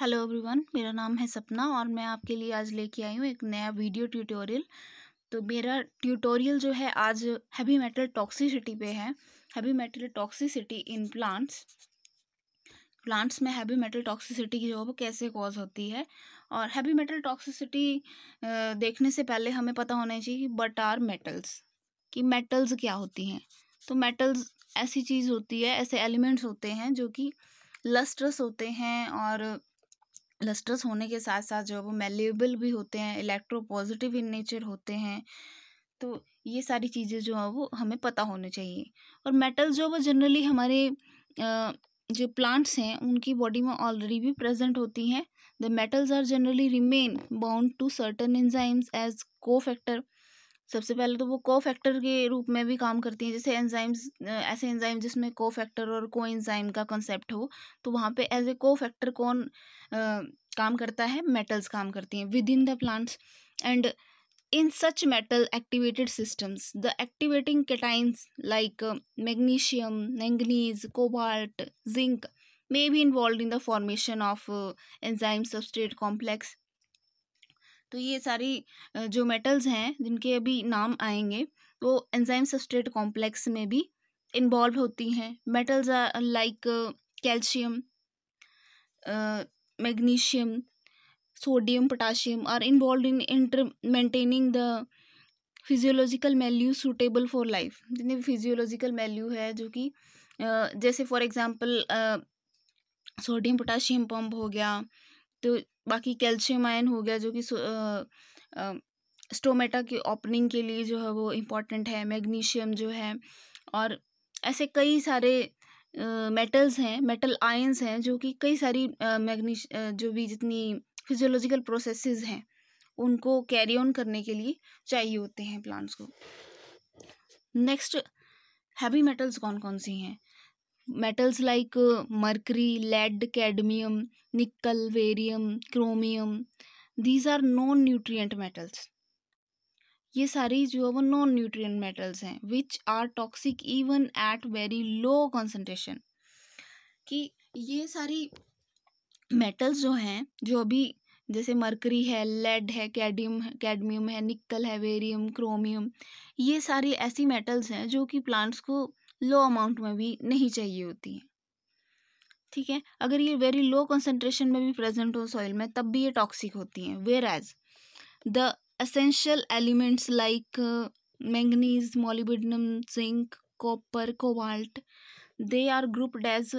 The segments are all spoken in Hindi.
हेलो एवरीवन मेरा नाम है सपना और मैं आपके लिए आज लेके आई हूँ एक नया वीडियो ट्यूटोरियल तो मेरा ट्यूटोरियल जो है आज हैवी मेटल टॉक्सिसिटी पे है heavy metal toxicity in plants plants में हैवी मेटल टॉक्सिसिटी की जो है वो कैसे कॉज होती है और हैवी मेटल टॉक्सिसिटी देखने से पहले हमें पता होना चाहिए बट आर मेटल्स कि मेटल्स क्या होती हैं तो मेटल्स ऐसी चीज़ होती है ऐसे एलिमेंट्स होते हैं जो कि लस्ट्रस होते हैं और लस्टर्स होने के साथ साथ जो है वो मेलेबल भी होते हैं इलेक्ट्रोपॉजिटिव इन नेचर होते हैं तो ये सारी चीज़ें जो है वो हमें पता होनी चाहिए और मेटल जो है वो जनरली हमारे जो प्लांट्स हैं उनकी बॉडी में ऑलरेडी भी प्रेजेंट होती हैं the metals are generally remain bound to certain enzymes as cofactor सबसे पहले तो वो को फैक्टर के रूप में भी काम करती हैं जैसे एंजाइम्स ऐसे एंजाइम जिसमें को फैक्टर और को एंजाइम का कंसेप्ट हो तो वहाँ पे एज ए को फैक्टर कौन आ, काम करता है मेटल्स काम करती हैं within the plants and in such metal activated systems the activating cations like magnesium manganese cobalt zinc may be involve in the formation of enzyme substrate complex तो ये सारी जो मेटल्स हैं जिनके अभी नाम आएंगे वो एंजाइम सस्ट्रेट कॉम्प्लेक्स में भी इन्वॉल्व होती हैं metals like calcium magnesium sodium potassium are involve in inter maintaining the physiological value suitable for life जितनी भी फिजियोलॉजिकल वैल्यू है जो कि जैसे for example sodium potassium pump हो गया तो बाकी कैल्शियम आयन हो गया जो कि स्टोमेटा की ओपनिंग के लिए जो है वो इम्पॉर्टेंट है मैग्नीशियम जो है और ऐसे कई सारे मेटल्स हैं मेटल आयंस हैं जो कि कई सारी मैग्नीश जो भी जितनी फिजियोलॉजिकल प्रोसेसेस हैं उनको कैरी ऑन करने के लिए चाहिए होते हैं प्लांट्स को नेक्स्ट हैवी मेटल्स कौन कौन सी हैं metals like mercury lead cadmium nickel barium chromium these are non nutrient metals ये सारी जो है वो नॉन न्यूट्रिएंट मेटल्स हैं which are toxic even at very low concentration कि ये सारी मेटल्स जो हैं जो अभी जैसे मरकरी है लेड है कैडियम कैडमियम है निकल है वेरियम क्रोमियम ये सारी ऐसी मेटल्स हैं जो कि प्लांट्स को लो अमाउंट में भी नहीं चाहिए होती हैं ठीक है अगर ये वेरी लो कंसनट्रेशन में भी प्रेजेंट हो सॉइल में तब भी ये टॉक्सिक होती हैं whereas the essential elements like manganese molybdenum zinc copper cobalt they are grouped as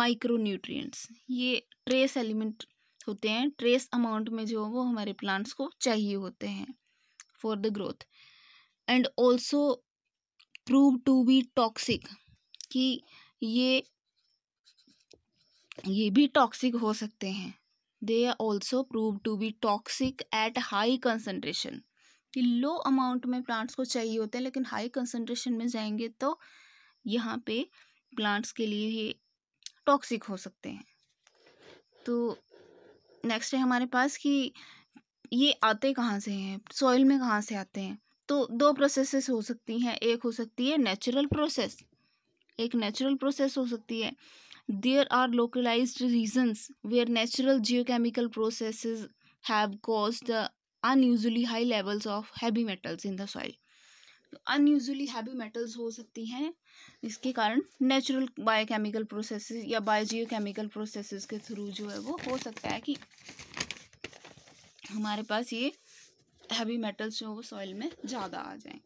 micro nutrients ये ट्रेस एलिमेंट होते हैं ट्रेस अमाउंट में जो वो हमारे प्लांट्स को चाहिए होते हैं for the growth and also prove to be toxic कि ये ये भी टॉक्सिक हो सकते हैं they are also prove to be toxic at high concentration कि लो अमाउंट में प्लांट्स को चाहिए होते हैं लेकिन हाई कंसनट्रेशन में जाएंगे तो यहाँ पे प्लांट्स के लिए ये टॉक्सिक हो सकते हैं तो नेक्स्ट है हमारे पास कि ये आते कहाँ से हैं सॉइल में कहाँ से आते हैं तो दो प्रोसेसेस हो सकती हैं एक हो सकती है नेचुरल प्रोसेस एक नेचुरल प्रोसेस हो सकती है there are localise regions where natural geochemical process have cause the unusually high levels of heavy metals in the soil तो अनयूजली हैवी मेटल्स हो सकती हैं इसके कारण नेचुरल बायोकेमिकल प्रोसेस या बायोजियोकेमिकल प्रोसेस के थ्रू जो है वो हो सकता है कि हमारे पास ये हैवी मेटल्स जो वो सॉइल में ज़्यादा आ जाए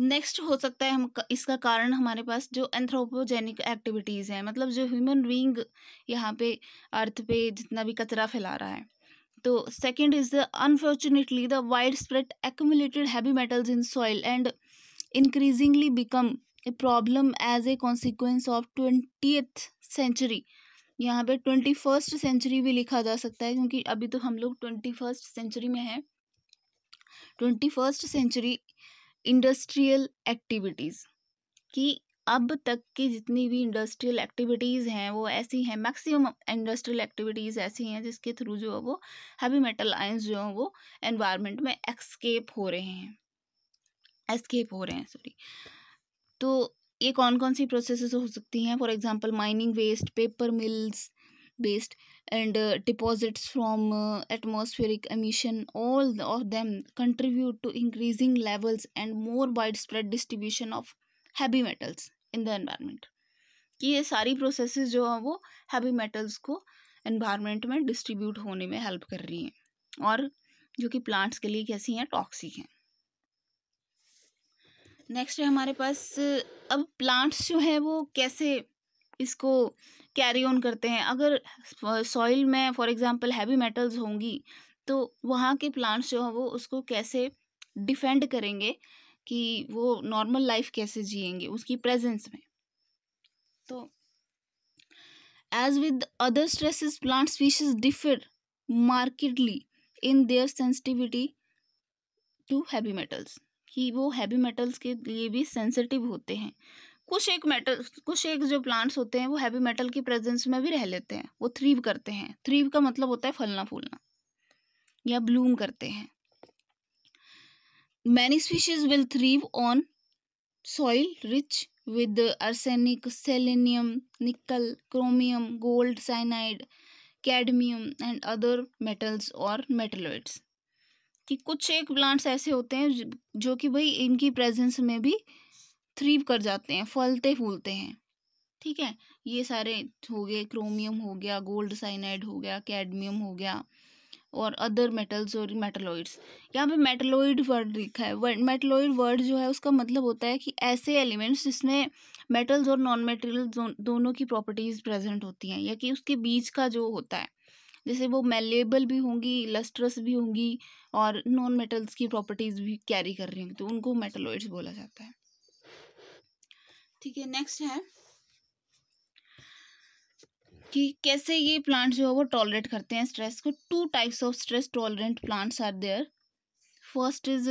नेक्स्ट हो सकता है हम इसका कारण हमारे पास जो एंथ्रोपोजेनिक एक्टिविटीज़ हैं मतलब जो ह्यूमन बींग यहाँ पे अर्थ पे जितना भी कचरा फैला रहा है तो second is the unfortunately the widespread accumulated heavy metals in soil and increasingly become a problem as a consequence of twenty century यहाँ पे ट्वेंटी फर्स्ट सेंचुरी भी लिखा जा सकता है क्योंकि अभी तो हम लोग ट्वेंटी फर्स्ट सेंचुरी में हैं twenty first century industrial activities कि अब तक की जितनी भी इंडस्ट्रियल एक्टिविटीज़ हैं वो ऐसी हैं मैक्सिमम इंडस्ट्रियल एक्टिविटीज़ ऐसी हैं जिसके थ्रू जो है वो हैवी मेटल आयंस जो हैं वो एनवायरनमेंट में एक्सकेप हो रहे हैं एस्केप हो रहे हैं सॉरी तो ये कौन कौन सी प्रोसेस हो सकती हैं for example mining waste paper mills waste and deposits from atmospheric emission all of them contribute to increasing levels and more wide spread distribution of heavy metals in the environment कि ये सारी प्रोसेस जो हैं वो हैवी मेटल्स को एनवायरमेंट में डिस्ट्रीब्यूट होने में हेल्प कर रही हैं और जो कि प्लांट्स के लिए कैसी हैं टॉक्सिक हैं नेक्स्ट है हमारे पास अब प्लांट्स जो है वो कैसे इसको कैरी ऑन करते हैं अगर सॉइल में फॉर एग्जांपल हैवी मेटल्स होंगी तो वहाँ के प्लांट्स जो है वो उसको कैसे डिफेंड करेंगे कि वो नॉर्मल लाइफ कैसे जिएंगे उसकी प्रेजेंस में तो as with other stresses plant species differ markedly in their sensitivity to heavy metals कि वो हैवी मेटल्स के लिए भी सेंसिटिव होते हैं कुछ एक मेटल कुछ एक जो प्लांट्स होते हैं वो हैवी मेटल की प्रेजेंस में भी रह लेते हैं वो थ्रीव करते हैं थ्रीव का मतलब होता है फलना फूलना या ब्लूम करते हैं many species will thrive on soil rich with arsenic selenium nickel chromium gold cyanide cadmium and other metals और मेटलोइड्स कि कुछ एक प्लांट्स ऐसे होते हैं जो कि भाई इनकी प्रेजेंस में भी थ्रीव कर जाते हैं फलते फूलते हैं ठीक है ये सारे हो गए क्रोमियम हो गया गोल्ड साइनाइड हो गया कैडमियम हो गया और अदर मेटल्स और मेटलॉइड्स यहाँ पे मेटलॉइड वर्ड लिखा है मेटलॉइड वर्ड जो है उसका मतलब होता है कि ऐसे एलिमेंट्स जिसमें मेटल्स और नॉन मेटल दोनों की प्रॉपर्टीज़ प्रेजेंट होती हैं या कि उसके बीच का जो होता है जैसे वो मेलेबल भी होंगी लस्ट्रस भी होंगी और नॉन मेटल्स की प्रॉपर्टीज़ भी कैरी कर रही होंगी तो उनको मेटलॉइड्स बोला जाता है ठीक है नेक्स्ट है कि कैसे ये प्लांट्स जो है वो टॉलरेट करते हैं स्ट्रेस को two types of stress tolerant plants are there first is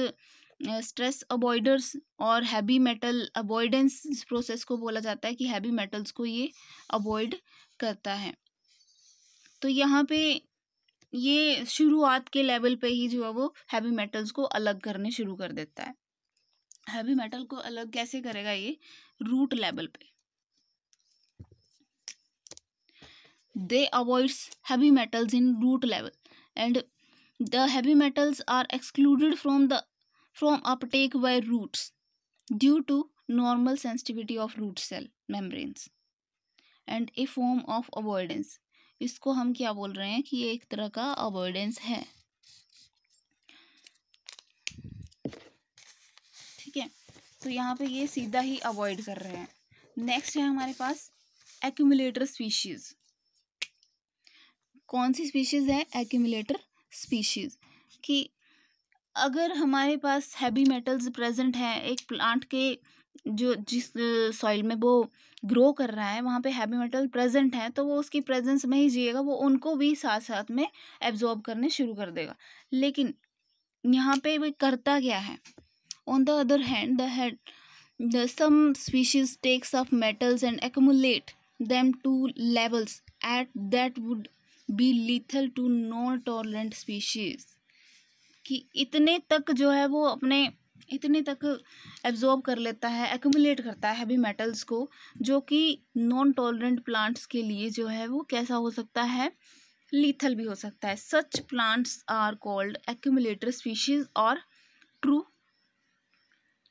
stress avoiders और हैवी मेटल अवॉइडेंस प्रोसेस को बोला जाता है कि हैवी मेटल्स को ये अवॉइड करता है तो यहाँ पे ये शुरुआत के लेवल पे ही जो है वो हैवी मेटल्स को अलग करने शुरू कर देता है हैवी मेटल को अलग कैसे करेगा ये रूट लेवल पे they avoids heavy metals in root level and the heavy metals are excluded from the from uptake by roots due to normal sensitivity of root cell membranes and a form of avoidance इसको हम क्या बोल रहे हैं कि ये एक तरह का अवॉइडेंस है ठीक है तो यहाँ पे ये सीधा ही अवॉइड कर रहे हैं नेक्स्ट है हमारे पास एक्यूमुलेटर स्पीशीज कौन सी स्पीशीज़ है एक्यूमुलेटर स्पीशीज़ कि अगर हमारे पास हैवी मेटल्स प्रेजेंट हैं एक प्लांट के जो जिस सॉइल में वो ग्रो कर रहा है वहाँ पे हैवी मेटल प्रेजेंट है तो वो उसकी प्रेजेंस में ही जिएगा वो उनको भी साथ साथ में एब्जॉर्ब करने शुरू कर देगा लेकिन यहाँ पे वो करता क्या है on the other hand the head the some species takes of metals and accumulate them to levels at that would be lethal to non tolerant species कि इतने तक जो है वो अपने इतने तक एब्जॉर्ब कर लेता है एक्यूमुलेट करता है हैवी मेटल्स को जो कि नॉन टॉलरेंट प्लांट्स के लिए जो है वो कैसा हो सकता है लीथल भी हो सकता है such plants are called accumulator species और ट्रू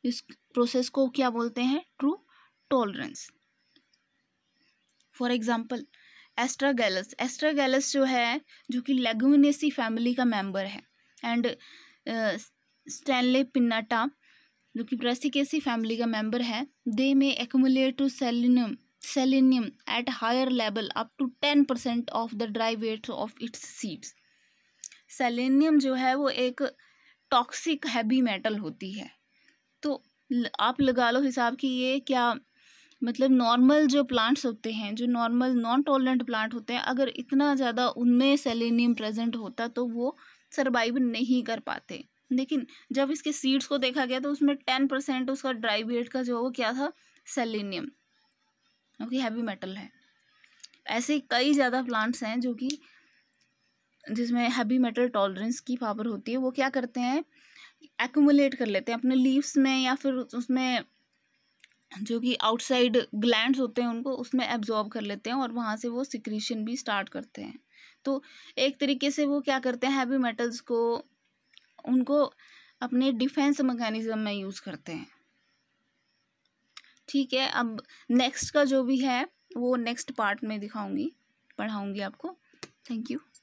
इस प्रोसेस को क्या बोलते हैं true tolerance for example astragalus astragalus जो है जो कि लेगुनेसी फैमिली का मेम्बर है एंड स्टैनले पिन्नाटा जो कि ब्रासिकेसी फैमिली का मेंबर है they may accumulate to selenium at higher level up to ten percent of the dry weight of its seeds selenium जो है वो एक टॉक्सिक हैवी मेटल होती है तो आप लगा लो हिसाब कि ये क्या मतलब नॉर्मल जो प्लांट्स होते हैं जो नॉर्मल नॉन टॉलरेंट प्लांट होते हैं अगर इतना ज़्यादा उनमें सेलेनियम प्रेजेंट होता तो वो सर्वाइव नहीं कर पाते लेकिन जब इसके सीड्स को देखा गया तो उसमें टेन परसेंट उसका ड्राई वेट का जो वो क्या था सेलिनियम क्योंकि हैवी मेटल है ऐसे कई ज़्यादा प्लांट्स हैं जो कि जिसमें हैवी मेटल टॉलरेंस की पावर होती है वो क्या करते हैं एक्यूमुलेट कर लेते हैं अपने लीव्स में या फिर उसमें जो कि आउटसाइड ग्लैंड्स होते हैं उनको उसमें एब्जॉर्ब कर लेते हैं और वहाँ से वो सिक्रीशन भी स्टार्ट करते हैं तो एक तरीके से वो क्या करते हैं हैवी मेटल्स को उनको अपने डिफेंस मैकेनिज़्म में यूज़ करते हैं ठीक है अब नेक्स्ट का जो भी है वो नेक्स्ट पार्ट में दिखाऊंगी पढ़ाऊंगी आपको थैंक यू